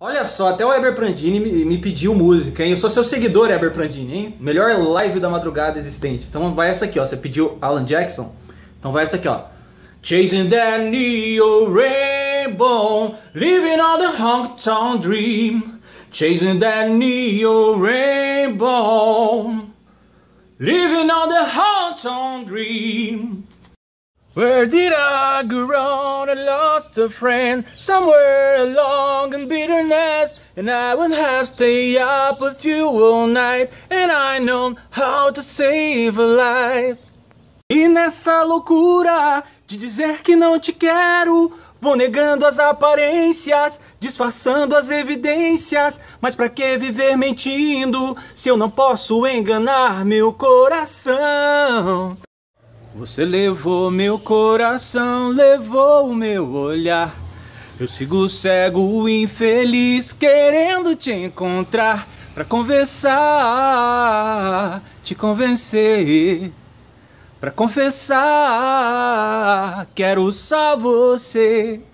Olha só, até o Eber Prandini me, me, pediu música, hein? Eu sou seu seguidor, Eber Prandini, hein? Melhor live da madrugada existente. Então vai essa aqui, ó. Você pediu Alan Jackson? Então vai essa aqui, ó. Chasing that oh neon rainbow, living on the honky tonk dream. Chasing that oh neon rainbow, living on the honky tonk dream. Where did I go wrong? I lost a friend somewhere along and And I will have stay up with you all night And I know how to save a life E nessa loucura de dizer que não te quero Vou negando as aparências, disfarçando as evidências Mas pra que viver mentindo se eu não posso enganar meu coração? Você levou meu coração, levou o meu olhar eu sigo cego, infeliz, querendo te encontrar para conversar, te convencer, para confessar, quero só você.